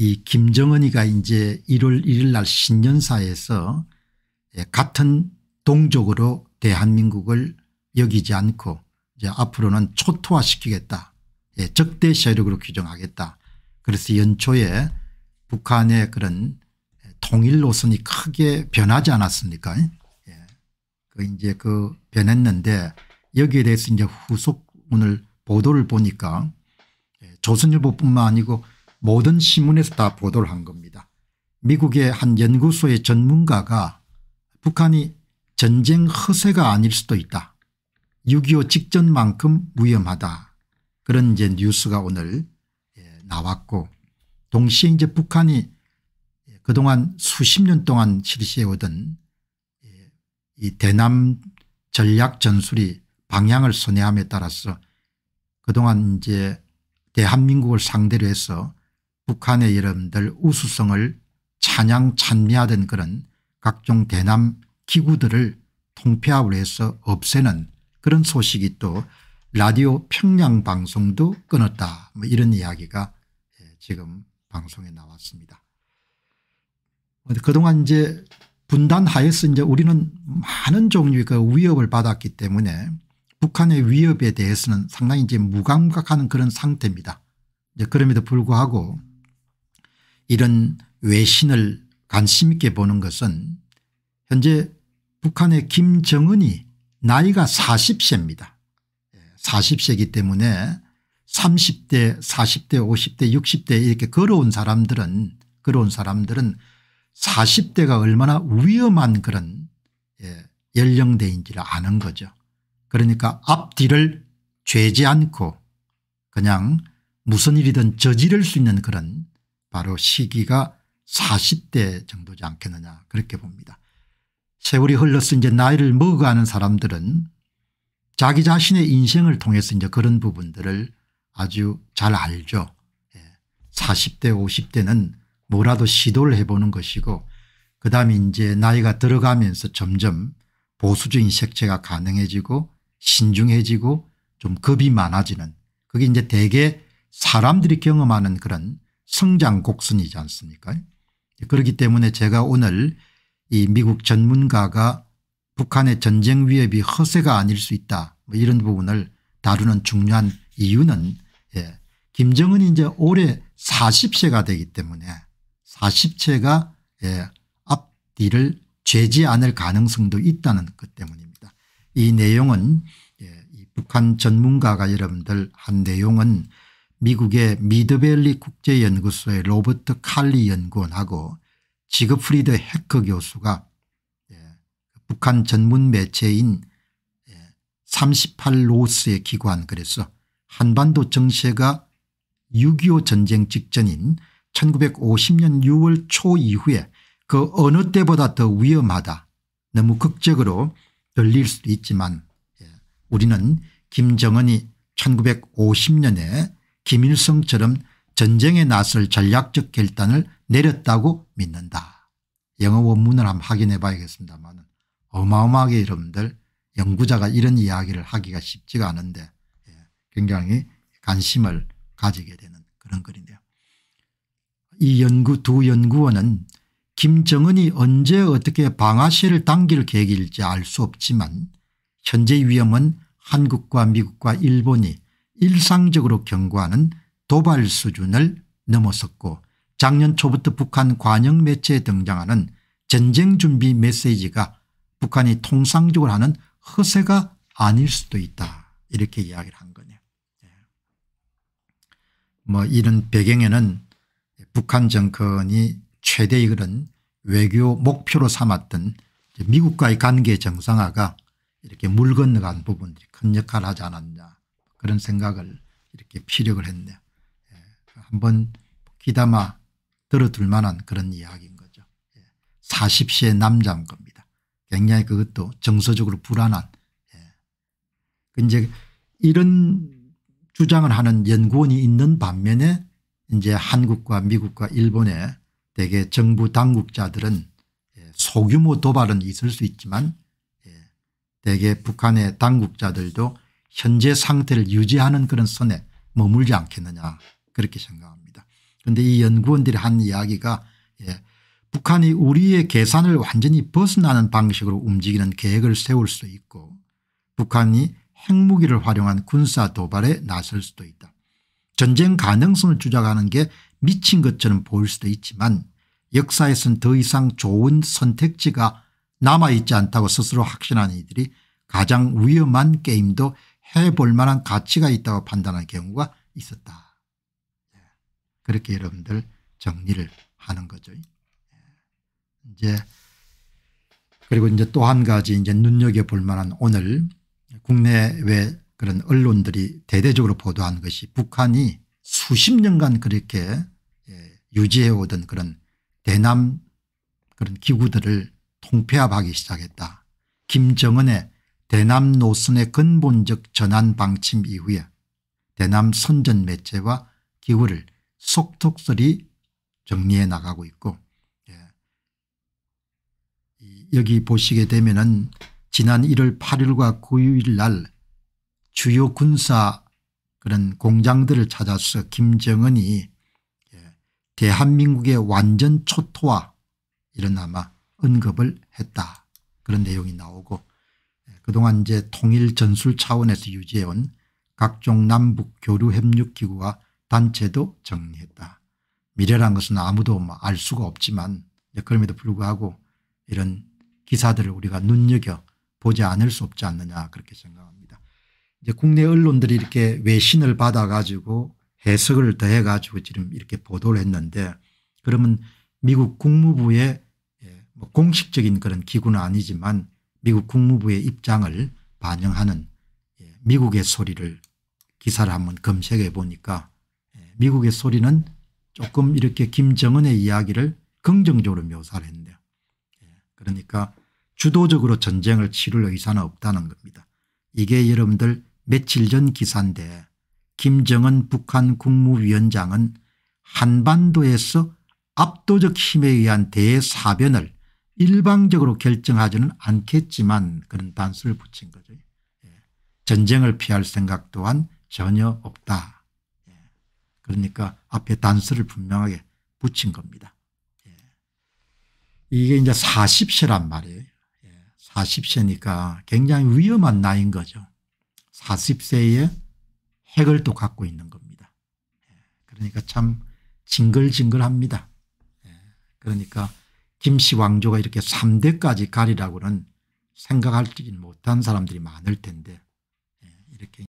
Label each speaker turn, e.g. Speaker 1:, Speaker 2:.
Speaker 1: 이 김정은이가 이제 1월 1일 날 신년사에서 예, 같은 동족으로 대한민국을 여기지 않고 이제 앞으로는 초토화시키겠다. 예, 적대 세력으로 규정하겠다. 그래서 연초에 북한의 그런 통일 노선이 크게 변하지 않았습니까? 예. 그 이제 그 변했는데 여기에 대해서 이제 후속 오늘 보도를 보니까 예, 조선일보뿐만 아니고 모든 신문에서 다 보도를 한 겁니다. 미국의 한 연구소의 전문가가 북한이 전쟁 허세가 아닐 수도 있다. 6.25 직전만큼 위험하다. 그런 이제 뉴스가 오늘 예, 나왔고 동시에 이제 북한이 예, 그동안 수십 년 동안 실시해오던 예, 이 대남 전략 전술이 방향을 선회함에 따라서 그동안 이제 대한민국을 상대로 해서 북한의 이름들 우수성을 찬양 찬미하던 그런 각종 대남 기구들을 통폐합을 해서 없애는 그런 소식이 또 라디오 평양 방송도 끊었다 뭐 이런 이야기가 예, 지금 방송에 나왔습니다. 그동안 이제 분단하에서 이제 우리는 많은 종류의 그 위협을 받았기 때문에 북한의 위협에 대해서는 상당히 이제 무감각하는 그런 상태입니다. 이제 그럼에도 불구하고 이런 외신을 관심 있게 보는 것은 현재 북한의 김정은이 나이가 40세입니다. 40세이기 예, 때문에 30대 40대 50대 60대 이렇게 걸어온 사람들은 걸어온 사람들은 40대가 얼마나 위험한 그런 예, 연령대인지를 아는 거죠. 그러니까 앞뒤를 죄지 않고 그냥 무슨 일이든 저지를 수 있는 그런 바로 시기가 40대 정도지 않겠느냐 그렇게 봅니다. 세월이 흘러서 이제 나이를 먹어가는 사람들은 자기 자신의 인생을 통해서 이제 그런 부분들을 아주 잘 알죠. 40대 예. 50대는 뭐라도 시도를 해보는 것이고 그 다음에 이제 나이가 들어가면서 점점 보수적인 색채가 가능해지고 신중해지고 좀 겁이 많아지는 그게 이제 대개 사람들이 경험하는 그런 성장 곡선이지 않습니까 그렇기 때문에 제가 오늘 이 미국 전문가가 북한의 전쟁 위협이 허세가 아닐 수 있다 뭐 이런 부분을 다루는 중요한 이유는 예. 김정은이 이제 올해 40세가 되기 때문에 40세가 예. 앞뒤를 죄지 않을 가능성도 있다는 것 때문입니다. 이 내용은 예. 이 북한 전문가가 여러분들 한 내용은 미국의 미드벨리 국제연구소의 로버트 칼리 연구원하고 지그프리드 해커 교수가 예, 북한 전문 매체인 38로스에 예, 기고한 글에서 한반도 정세가 6.25 전쟁 직전인 1950년 6월 초 이후에 그 어느 때보다 더 위험하다 너무 극적으로 들릴 수도 있지만 예, 우리는 김정은이 1950년에 김일성처럼 전쟁에 나설 전략적 결단을 내렸다고 믿는다. 영어 원문을 한번 확인해 봐야겠습니다만 어마어마하게 여러분들 연구자가 이런 이야기를 하기가 쉽지가 않은데 예, 굉장히 관심을 가지게 되는 그런 글인데요. 이 연구 두 연구원은 김정은이 언제 어떻게 방아쇠를 당길 계획일지 알 수 없지만 현재 위험은 한국과 미국과 일본이 일상적으로 경고하는 도발 수준을 넘어섰고 작년 초부터 북한 관영 매체에 등장하는 전쟁 준비 메시지가 북한이 통상적으로 하는 허세가 아닐 수도 있다 이렇게 이야기를 한 거네요. 예. 뭐 이런 배경에는 북한 정권이 최대의 그런 외교 목표로 삼았던 미국과의 관계 정상화가 이렇게 물 건너간 부분들이 큰 역할을 하지 않았냐 그런 생각을 이렇게 피력을 했네요. 예. 한번 귀담아 들어둘 만한 그런 이야기인 거죠. 예. 4 0시 남자인 겁니다. 굉장히 그것도 정서적으로 불안한 예. 그 이제 이런 주장을 하는 연구원이 있는 반면에 이제 한국과 미국과 일본의 대개 정부 당국자들은 예, 소규모 도발은 있을 수 있지만 예, 대개 북한의 당국자들도 현재 상태를 유지하는 그런 선에 머물지 않겠느냐 그렇게 생각합니다. 그런데 이 연구원들이 한 이야기가 예, 북한이 우리의 계산을 완전히 벗어나는 방식으로 움직이는 계획을 세울 수 있고 북한이 핵무기를 활용한 군사 도발에 나설 수도 있다. 전쟁 가능성을 주장하는 게 미친 것처럼 보일 수도 있지만 역사에선 더 이상 좋은 선택지가 남아있지 않다고 스스로 확신한 이들이 가장 위험한 게임도 해볼 만한 가치가 있다고 판단할 경우가 있었다. 예. 그렇게 여러분들 정리를 하는 거죠. 예. 이제 그리고 이제 또 한 가지 이제 눈여겨볼 만한 오늘 국내외 그런 언론들이 대대적으로 보도한 것이 북한이 수십 년간 그렇게 예, 유지해오던 그런 대남 그런 기구들을 통폐합하기 시작했다. 김정은의 대남 노선의 근본적 전환 방침 이후에 대남 선전 매체와 기후를 속독설이 정리해 나가고 있고 예. 여기 보시게 되면 은 지난 1월 8일과 9일 날 주요 군사 그런 공장들을 찾아서 김정은이 예, 대한민국의 완전 초토화 이런 아마 언급을 했다 그런 내용이 나오고 그동안 이제 통일 전술 차원에서 유지해온 각종 남북 교류 협력 기구와 단체도 정리했다. 미래란 것은 아무도 뭐 알 수가 없지만 그럼에도 불구하고 이런 기사들을 우리가 눈여겨 보지 않을 수 없지 않느냐 그렇게 생각합니다. 이제 국내 언론들이 이렇게 외신을 받아가지고 해석을 더 해가지고 지금 이렇게 보도를 했는데 그러면 미국 국무부의 예, 뭐 공식적인 그런 기구는 아니지만 미국 국무부의 입장을 반영하는 예, 미국의 소리를 기사를 한번 검색해 보니까 예, 미국의 소리는 조금 이렇게 김정은의 이야기를 긍정적으로 묘사를 했는데요. 예, 그러니까 주도적으로 전쟁을 치를 의사는 없다는 겁니다. 이게 여러분들 며칠 전 기사인데 김정은 북한 국무위원장은 한반도에서 압도적 힘에 의한 대사변을 일방적으로 결정하지는 않겠지만 그런 단수를 붙인 거죠. 예. 전쟁을 피할 생각 또한 전혀 없다. 예. 그러니까 앞에 단수를 분명하게 붙인 겁니다. 예. 이게 이제 40세란 말이에요. 40세니까 굉장히 위험한 나이인 거죠. 40세에 핵을 또 갖고 있는 겁니다. 그러니까 참 징글징글합니다. 그러니까 김씨 왕조가 이렇게 3대까지 가리라고는 생각할지 못한 사람들이 많을 텐데 예, 이렇게